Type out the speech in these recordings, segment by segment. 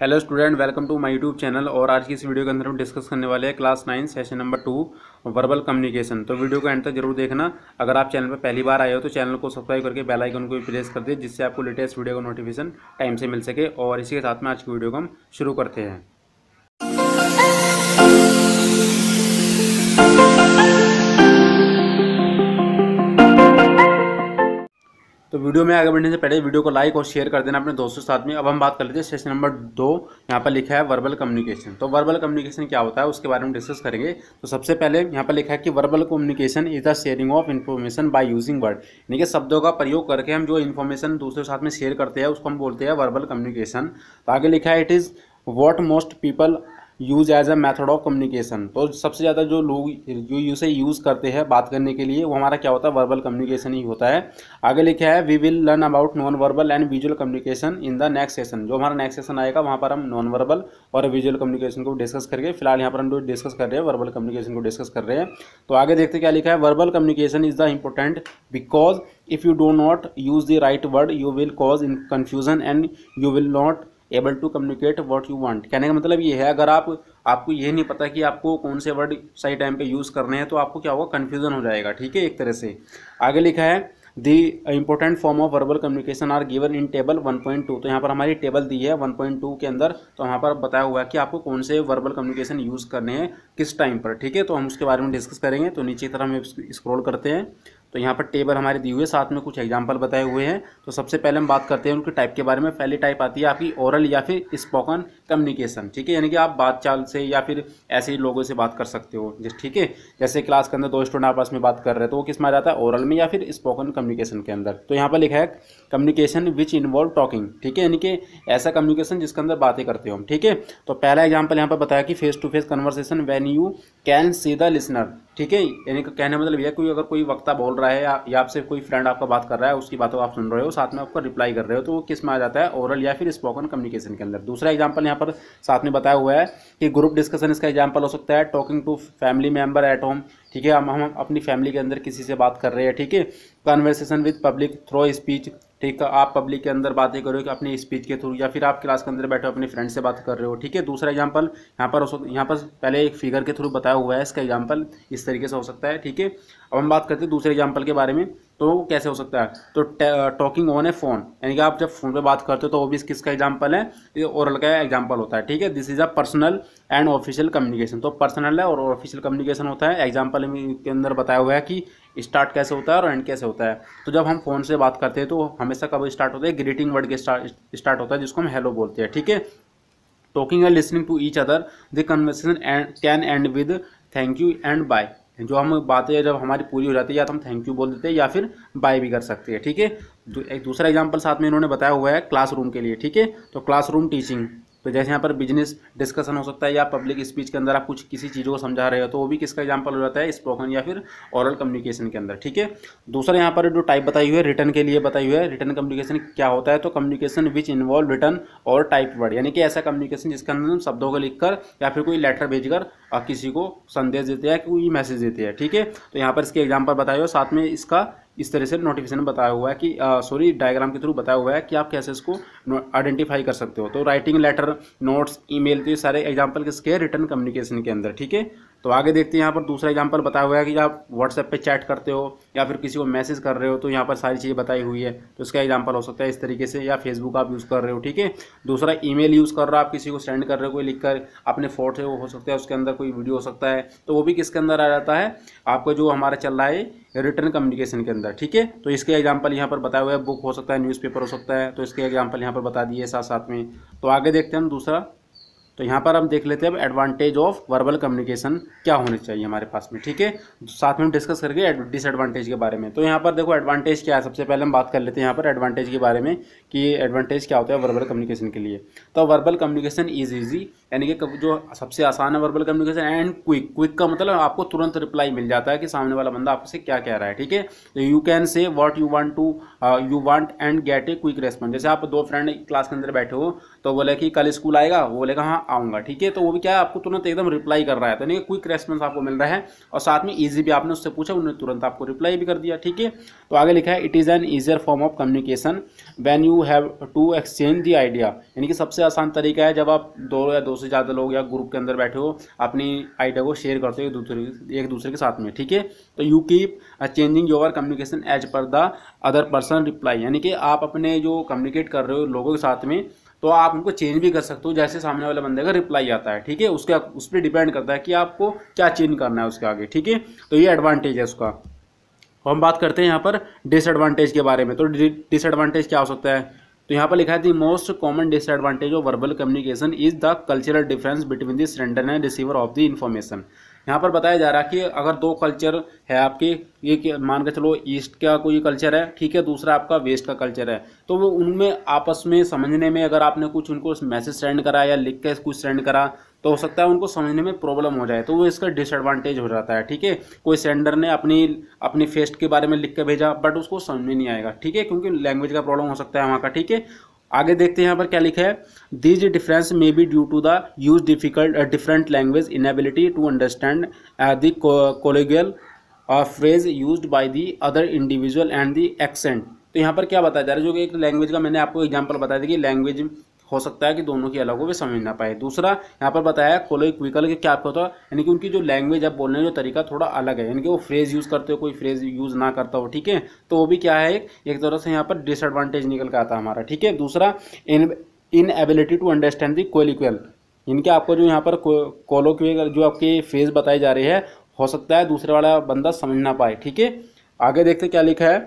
hello student welcome to my YouTube channel और आज की इस वीडियो के अंदर हम डिस्कस करने वाले हैं class nine session number two verbal communication तो वीडियो को एंड तक जरूर देखना अगर आप चैनल पर पहली बार आए हो तो चैनल को सब्सक्राइब करके बेल आइकन को भी प्रेस कर दे जिससे आपको लेटेस्ट वीडियो का नोटिफिकेशन टाइम से मिल सके और इसी के साथ में आज की वीडियो को हम शुरू करते हैं वीडियो में आगे बढ़ने से पहले वीडियो को लाइक और शेयर कर देना अपने दोस्तों के साथ में अब हम बात कर लेते हैं सेशन नंबर दो यहाँ पर लिखा है वर्बल कम्युनिकेशन तो वर्बल कम्युनिकेशन क्या होता है उसके बारे में डिस्कस करेंगे तो सबसे पहले यहाँ पर लिखा है कि verbal communication is the sharing of information by using word यानी कि शब्दों का प्रयोग करके हम जो इन्फॉर्मेशन दूसरे के साथ में शेयर करते हैं उसको हम बोलते हैं वर्बल कम्युनिकेशन तो आगे लिखा है it is what most people use as a method of communication तो सबसे ज़्यादा जो लोग जो उसे यूज़ करते हैं बात करने के लिए वो हमारा क्या होता है वर्बल कम्युनिकेशन ही होता है आगे लिखा है we will learn about non verbal and visual communication in the next session जो हमारा नेक्स्ट सेशन आएगा वहाँ पर हम नॉन वर्बल और विजुअल कम्युनिकेशन को डिस्कस करके फिलहाल यहाँ पर हम जो डिस्कस कर रहे हैं वर्बल कम्युनिकेशन को डिस्कस कर रहे हैं तो आगे देखते क्या लिखा है verbal communication is the important because if you do not use the right word you will cause in confusion and you will not able to communicate what you want कहने का मतलब ये है अगर आप आपको ये नहीं पता कि आपको कौन से वर्ड सही टाइम पे यूज़ करने हैं तो आपको क्या होगा कन्फ्यूज़न हो जाएगा ठीक है एक तरह से आगे लिखा है the important form of verbal communication are given in table 1.2 तो यहाँ पर हमारी टेबल दी है 1.2 के अंदर तो वहाँ पर बताया हुआ है कि आपको कौन से वर्बल कम्युनिकेशन यूज़ करने हैं किस टाइम पर ठीक है तो हम उसके बारे में डिस्कस करेंगे तो नीचे की तरह हम स्क्रॉल करते हैं तो यहाँ पर टेबल हमारे दिए हुए साथ में कुछ एग्जाम्पल बताए हुए हैं तो सबसे पहले हम बात करते हैं उनके टाइप के बारे में पहली टाइप आती है आपकी ओरल या फिर स्पोकन कम्युनिकेशन ठीक है यानी कि आप बात चाल से या फिर ऐसे ही लोगों से बात कर सकते हो जिस ठीक है जैसे क्लास के अंदर दो स्टूडेंट आपस में बात कर रहे हैं तो वो किस में जाता है ओरल में या फिर स्पोकन कम्युनिकेशन के अंदर तो यहाँ पर लिखा है कम्युनिकेशन विच इन्वॉल्व टॉकिंग ठीक है यानी कि ऐसा कम्युनिकेशन जिसके अंदर बातें करते हो हम ठीक है तो पहला एग्जाम्पल यहाँ पर बताया कि face to face conversation when you can see the listener ठीक है यानी कहने मतलब यह कोई अगर कोई वक्ता बोल रहा है या, या आपसे कोई फ्रेंड आपका बात कर रहा है उसकी बातों को आप सुन रहे हो साथ में आपका रिप्लाई कर रहे हो तो वो किस में आ जाता है ओरल या फिर स्पोकन कम्युनिकेशन के अंदर दूसरा एग्जाम्पल यहाँ पर साथ में बताया हुआ है कि ग्रुप डिस्कशन इसका एग्जाम्पल हो सकता है talking to family member at home ठीक है हम हम अपनी फैमिली के अंदर किसी से बात कर रहे हैं ठीक है conversation with public through speech ठीक है आप पब्लिक के अंदर बातें कर रहे हो कि अपनी स्पीच के थ्रू या फिर आप क्लास के अंदर बैठे हो अपने फ्रेंड से बात कर रहे हो ठीक है दूसरा एग्जाम्पल यहाँ पर यहाँ पर पहले एक फिगर के थ्रू बताया हुआ है इसका एग्जाम्पल इस तरीके से हो सकता है ठीक है अब हम बात करते हैं दूसरे एग्जाम्पल के बारे में तो वो कैसे हो सकता है तो टॉकिंग ऑन ए फोन यानी कि आप जब फोन पे बात करते हो तो वो भी किसका एग्जाम्पल है ओरल का एग्जाम्पल होता है ठीक है this is a personal and official communication तो पर्सनल है और ऑफिशियल कम्युनिकेशन होता है एग्जाम्पल के अंदर बताया हुआ है कि स्टार्ट कैसे होता है और एंड कैसे होता है तो जब हम फोन से बात करते हैं तो हमेशा कब स्टार्ट होता है ग्रीटिंग वर्ड के स्टार्ट होता है जिसको हम हेलो बोलते हैं ठीक है talking and listening to each other the conversation can end with thank you and bye जो हम बातें जब हमारी पूरी हो जाती है या तो हम थैंक यू बोल देते हैं या फिर बाय भी कर सकते हैं ठीक है एक दूसरा एग्जाम्पल साथ में इन्होंने बताया हुआ है क्लासरूम के लिए ठीक है तो क्लासरूम टीचिंग तो जैसे यहाँ पर बिजनेस डिस्कशन हो सकता है या पब्लिक स्पीच के अंदर आप कुछ किसी चीज़ों को समझा रहे हो तो वो भी किसका एग्जाम्पल हो जाता है स्पोकन या फिर ऑरल कम्युनिकेशन के अंदर ठीक है दूसरा यहाँ पर जो टाइप बताई हुई है रिटर्न के लिए बताई हुई है रिटर्न कम्युनिकेशन क्या होता है तो कम्युनिकेशन विच इन्वॉल्व रिटर्न और टाइप वर्ड यानी कि ऐसा कम्युनिकेशन जिसके अंदर हम शब्दों को लिखकर या फिर कोई लेटर भेजकर किसी को संदेश देते हैं कोई मैसेज देते हैं ठीक है तो यहाँ पर इसके एग्जाम्पल बताए हुए साथ में इसका इस तरह से नोटिफिकेशन बताया हुआ है कि सॉरी डायग्राम के थ्रू बताया हुआ है कि आप कैसे इसको आइडेंटिफाई कर सकते हो तो राइटिंग लेटर नोट्स ईमेल तो ये सारे एग्जाम्पल किसके रिटर्न कम्युनिकेशन के अंदर ठीक है तो आगे देखते हैं यहाँ पर दूसरा एग्जाम्पल बताया हुआ है कि आप व्हाट्सएप पे चैट करते हो या फिर किसी को मैसेज कर रहे हो तो यहाँ पर सारी चीज़ें बताई हुई है तो इसका एग्जाम्पल हो सकता है इस तरीके से या फेसबुक आप यूज़ कर रहे हो ठीक है दूसरा ईमेल यूज़ कर रहे हो आप किसी को सेंड कर रहे हो कोई लिख कर अपने फोटो है वो हो सकता है उसके अंदर कोई वीडियो हो सकता है तो वो भी किसके अंदर आ जाता है आपका जो हमारा चल रहा है रिटर्न कम्युनिकेशन के अंदर ठीक है तो इसके एग्जाम्पल यहाँ पर बताया हुआ है बुक हो सकता है न्यूज़पेपर हो सकता है तो इसके एग्जाम्पल यहाँ पर बता दिए साथ साथ में तो आगे देखते हैं हम दूसरा तो यहाँ पर हम देख लेते हैं अब एडवांटेज ऑफ वर्बल कम्युनिकेशन क्या होने चाहिए हमारे पास में ठीक है साथ में हम डिस्कस करके डिसएडवांटेज के बारे में तो यहाँ पर देखो एडवांटेज क्या है सबसे पहले हम बात कर लेते हैं यहाँ पर एडवांटेज के बारे में कि एडवांटेज क्या होता है वर्बल कम्युनिकेशन के लिए तो वर्बल कम्युनिकेशन इज ईजी यानी कि जो सबसे आसान है verbal communication and quick quick का मतलब आपको तुरंत रिप्लाई मिल जाता है कि सामने वाला बंदा आपसे क्या कह रहा है ठीक है you can say what you want to you want and get a quick response जैसे आप दो फ्रेंड क्लास के अंदर बैठे हो तो बोले कि कल स्कूल आएगा वो बोलेगा हाँ आऊँगा ठीक है तो वो भी क्या है आपको तुरंत एकदम रिप्लाई कर रहा है तो यानी कि क्विक रेस्पॉन्स आपको मिल रहा है और साथ में ईजी भी आपने उससे पूछा उन्होंने तुरंत आपको रिप्लाई भी कर दिया ठीक है तो आगे लिखा है it is an easier form of communication when you have to exchange the idea यानी कि सबसे आसान तरीका है जब आप दो या दो से ज़्यादा लोग या ग्रुप के अंदर बैठे हो अपनी आइडिया को शेयर करते हो एक दूसरे एक दूसरे के साथ में ठीक है तो you keep changing your communication as per the other person reply यानी कि आप अपने जो कम्युनिकेट कर रहे हो लोगों के साथ में तो आप उनको चेंज भी कर सकते हो जैसे सामने वाले बंदे का रिप्लाई आता है ठीक है उसका उस पर डिपेंड करता है कि आपको क्या चेंज करना है उसके आगे ठीक है तो ये एडवांटेज है उसका तो हम बात करते हैं यहाँ पर डिसएडवांटेज के बारे में तो डिसएडवांटेज क्या हो सकता है तो यहाँ पर लिखा है the most common disadvantage of verbal communication is the cultural difference between the sender and receiver of the information यहाँ पर बताया जा रहा है कि अगर दो कल्चर है आपके ये मान के चलो ईस्ट का कोई कल्चर है ठीक है दूसरा आपका वेस्ट का कल्चर है तो वो उनमें आपस में समझने में अगर आपने कुछ उनको मैसेज सेंड करा या लिख के कुछ सेंड करा तो हो सकता है उनको समझने में प्रॉब्लम हो जाए तो वो इसका डिसएडवांटेज हो जाता है ठीक है कोई सेंडर ने अपनी अपनी फेस्ट के बारे में लिख के भेजा बट उसको समझ में नहीं आएगा ठीक है क्योंकि लैंग्वेज का प्रॉब्लम हो सकता है वहाँ का ठीक है आगे देखते हैं यहाँ पर क्या लिखा है these difference may be due to the use difficult different language in ability to understand the colloquial phrase use by the other individual and the accent तो यहाँ पर क्या बताया जा रहा है जो कि एक लैंग्वेज का मैंने आपको एग्जाम्पल बताया था कि लैंग्वेज हो सकता है कि दोनों की अलग हो वे समझ ना पाए दूसरा यहाँ पर बताया कोलो क्विकल के क्या होता है यानी कि उनकी जो लैंग्वेज आप बोलने का जो तरीका थोड़ा अलग है यानी कि वो फ्रेज यूज़ करते हो कोई फ्रेज यूज़ ना करता हो ठीक है तो वो भी क्या है एक तरह से यहाँ पर डिसएडवांटेज निकल के आता है हमारा ठीक है दूसरा in in ability to understand the colloquial इनके आपको जो यहाँ पर कोलो जो आपके फ्रेज बताई जा रही है हो सकता है दूसरे वाला बंदा समझ ना पाए ठीक है आगे देखते क्या लिखा है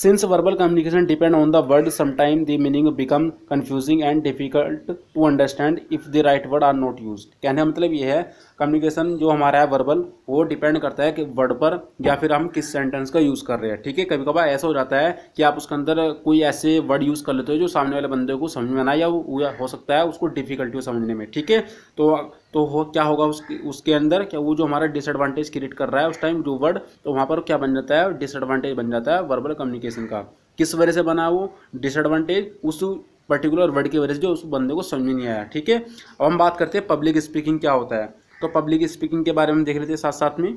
since verbal communication depend on the word sometime the meaning become confusing and difficult to understand if the right word are not use कहने का मतलब ये है कम्युनिकेशन जो हमारा है वर्बल वो डिपेंड करता है कि वर्ड पर या फिर हम किस सेंटेंस का यूज़ कर रहे हैं ठीक है कभी कभार ऐसा हो जाता है कि आप उसके अंदर कोई ऐसे वर्ड यूज़ कर लेते हो जो सामने वाले बंदे को समझ में आना या हो सकता है उसको डिफिकल्टी हो समझने में ठीक है तो तो हो क्या होगा उसके उसके अंदर क्या वो जो हमारा डिसएडवांटेज क्रिएट कर रहा है उस टाइम जो वर्ड तो वहाँ पर क्या बन जाता है डिसएडवांटेज बन जाता है वर्बल कम्युनिकेशन का किस वजह से बना वो डिसएडवांटेज उस पर्टिकुलर वर्ड की वजह से जो उस बंदे को समझ नहीं आया ठीक है अब हम बात करते हैं पब्लिक स्पीकिंग क्या होता है तो पब्लिक स्पीकिंग के बारे में देख लेते हैं साथ साथ में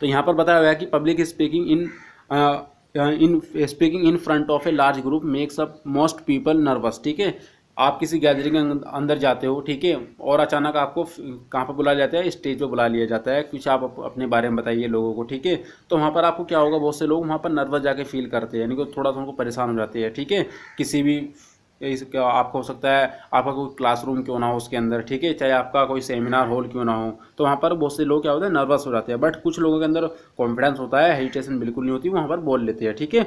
तो यहाँ पर बताया गया कि public speaking in in speaking in front of a large group makes up most people nervous ठीक है आप किसी गैदरिंग के अंदर जाते हो ठीक है और अचानक आपको कहाँ पर बुलाया जाता है स्टेज पर बुला लिया जाता है कुछ आप अपने बारे में बताइए लोगों को ठीक है तो वहाँ पर आपको क्या होगा बहुत से लोग वहाँ पर नर्वस जाके फील करते हैं यानी कि थोड़ा सा उनको परेशान हो जाते हैं ठीक है किसी भी इस आपको हो सकता है आपका कोई क्लासरूम क्यों ना हो उसके अंदर ठीक है चाहे आपका कोई सेमिनार हॉल क्यों ना हो तो वहाँ पर बहुत से लोग क्या होते हैं नर्वस हो जाते हैं बट कुछ लोगों के अंदर कॉन्फिडेंस होता है हेजिटेशन बिल्कुल नहीं होती वहाँ पर बोल लेते हैं ठीक है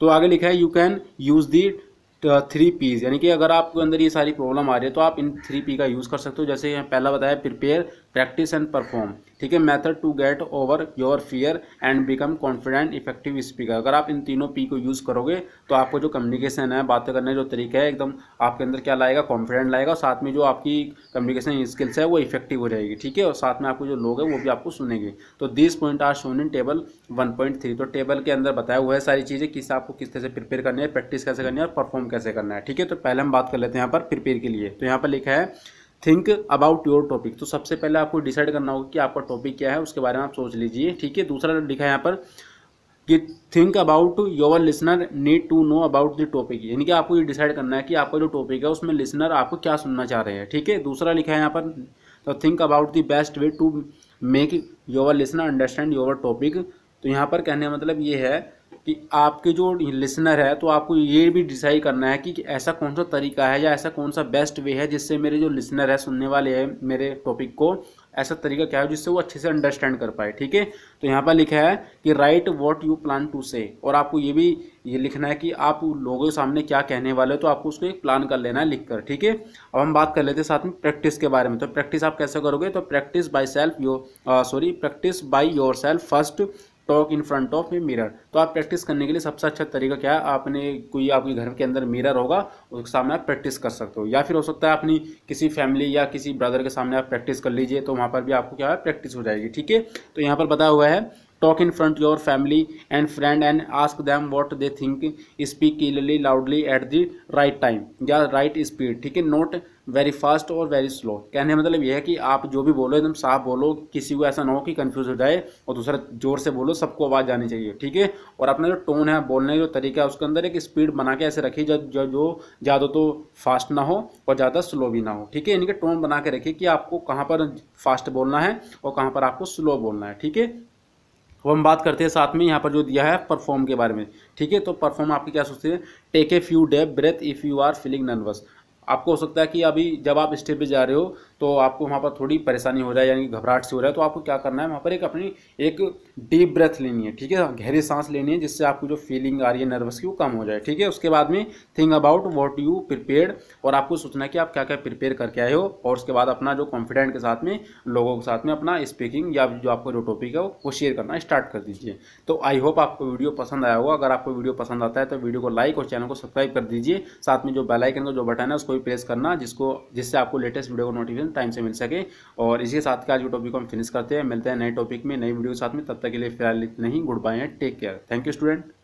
तो आगे लिखा है you can use the three Ps यानी कि अगर आपके अंदर ये सारी प्रॉब्लम आ रही है तो आप इन थ्री पी का यूज़ कर सकते हो जैसे पहला बताया प्रिपेयर प्रैक्टिस एंड परफॉर्म ठीक है method to get over your fear and become confident effective speaker अगर आप इन तीनों पी को यूज़ करोगे तो आपको जो कम्युनिकेशन है बातें करने जो तरीका है एकदम आपके अंदर क्या लाएगा कॉन्फिडेंट लाएगा और साथ में जो आपकी कम्युनिकेशन स्किल्स है वो इफेक्टिव हो जाएगी ठीक है और साथ में आपको जो लोग हैं वो भी आपको सुनेंगे तो this point are shown in table one point three तो टेबल के अंदर बताया हुआ है सारी चीज़ें किस आपको किस तरह से प्रिपेयर करनी है प्रैक्टिस कैसे करनी है और परफॉर्म कैसे करना है ठीक है तो पहले हम बात कर लेते हैं यहाँ पर प्रिपेयर के लिए तो यहाँ पर लिखा है थिंक अबाउट योर टॉपिक तो सबसे पहले आपको डिसाइड करना होगा कि आपका टॉपिक क्या है उसके बारे में आप सोच लीजिए ठीक है दूसरा लिखा है यहाँ पर कि think about your listener need to know about the topic यानी कि आपको ये डिसाइड करना है कि आपका जो टॉपिक है उसमें लिसनर आपको क्या सुनना चाह रहे हैं ठीक है दूसरा लिखा है यहाँ पर तो think about the best way to make your listener understand your topic तो यहाँ पर कहने का मतलब ये है कि आपके जो लिसनर है तो आपको ये भी डिसाइड करना है कि ऐसा कौन सा तरीका है या ऐसा कौन सा बेस्ट वे है जिससे मेरे जो लिसनर है सुनने वाले हैं मेरे टॉपिक को ऐसा तरीका क्या हो जिससे वो अच्छे से अंडरस्टैंड कर पाए ठीक है तो यहाँ पर लिखा है कि write what you plan to say और आपको ये भी ये लिखना है कि आप लोगों के सामने क्या कहने वाले हो तो आपको उसको एक प्लान कर लेना है लिख कर ठीक है अब हम बात कर लेते हैं साथ में प्रैक्टिस के बारे में तो प्रैक्टिस आप कैसे करोगे तो practice by self your sorry practice by your self first talk in front of a mirror तो आप प्रैक्टिस करने के लिए सबसे अच्छा तरीका क्या है आपने कोई आपके घर के अंदर मिरर होगा उसके सामने आप प्रैक्टिस कर सकते हो या फिर हो सकता है अपनी किसी फैमिली या किसी ब्रदर के सामने आप प्रैक्टिस कर लीजिए तो वहाँ पर भी आपको क्या है प्रैक्टिस हो जाएगी ठीक है तो यहाँ पर बताया हुआ है talk in front your family and friend and ask them what they think speak clearly loudly at the right time या राइट स्पीड ठीक है नोट वेरी फास्ट और वेरी स्लो कहने का मतलब यह है कि आप जो भी बोलो एकदम साफ बोलो किसी को ऐसा ना हो कि कन्फ्यूज हो जाए और दूसरा जोर से बोलो सबको आवाज़ आनी चाहिए ठीक है और अपना जो टोन है बोलने का जो तरीका है उसके अंदर एक स्पीड बना के ऐसे रखिए जो जो, जो ज़्यादा तो फास्ट ना हो और ज़्यादा स्लो भी ना हो ठीक है इनके टोन बना के रखिए कि आपको कहाँ पर फास्ट बोलना है और कहाँ पर आपको स्लो बोलना है ठीक है अब हम बात करते हैं साथ में यहाँ पर जो दिया है परफॉर्म के बारे में ठीक है तो परफॉर्म आपकी क्या सोचते हैं take a few deep breath if you are feeling nervous आपको हो सकता है कि अभी जब आप स्टेप पे जा रहे हो तो आपको वहाँ पर थोड़ी परेशानी हो रहा है यानी घबराहट से हो रहा है तो आपको क्या करना है वहाँ पर एक अपनी एक डीप ब्रेथ लेनी है ठीक है गहरी सांस लेनी है जिससे आपको जो फीलिंग आ रही है नर्वस की वो कम हो जाए ठीक है उसके बाद में think about what you prepare और आपको सोचना है कि आप क्या क्या प्रिपेयर करके आए हो और उसके बाद अपना जो कॉन्फिडेंट के साथ में लोगों के साथ में अपना स्पीकिंग या जो आपका जो टॉपिक है वो शेयर करना स्टार्ट कर दीजिए तो आई होप आपको वीडियो पसंद आया होगा अगर आपको वीडियो पसंद आता है तो वीडियो को लाइक और चैनल को सब्सक्राइब कर दीजिए साथ में जो बेलाइकन का जो बटन है उसको भी प्रेस करना जिसको जिससे आपको लेटेस्ट वीडियो का नोटिफिकेशन टाइम से मिल सके और इसी के साथ का आज के टॉपिक को हम फिनिश करते हैं मिलते हैं नए टॉपिक में नई वीडियो के साथ में तब तक के लिए फिलहाल नहीं good bye take care thank you student